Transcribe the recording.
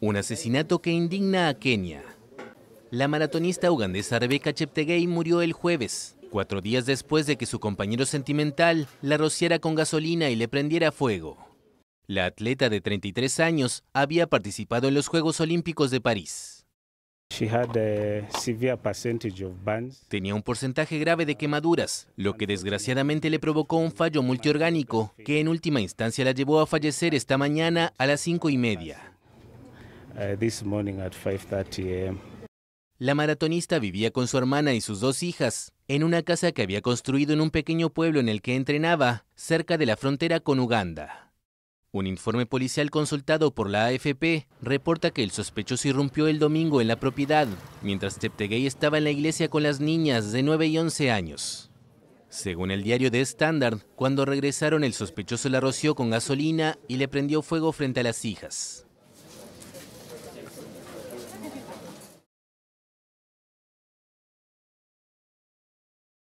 Un asesinato que indigna a Kenia. La maratonista ugandesa Rebeca Cheptegei murió el jueves, cuatro días después de que su compañero sentimental la rociara con gasolina y le prendiera fuego. La atleta de 33 años había participado en los Juegos Olímpicos de París. Tenía un porcentaje grave de quemaduras, lo que desgraciadamente le provocó un fallo multiorgánico, que en última instancia la llevó a fallecer esta mañana a las cinco y media. Uh, la maratonista vivía con su hermana y sus dos hijas, en una casa que había construido en un pequeño pueblo en el que entrenaba, cerca de la frontera con Uganda. Un informe policial consultado por la AFP reporta que el sospechoso irrumpió el domingo en la propiedad, mientras Cheptegei estaba en la iglesia con las niñas de 9 y 11 años. Según el diario The Standard, cuando regresaron el sospechoso la roció con gasolina y le prendió fuego frente a las hijas.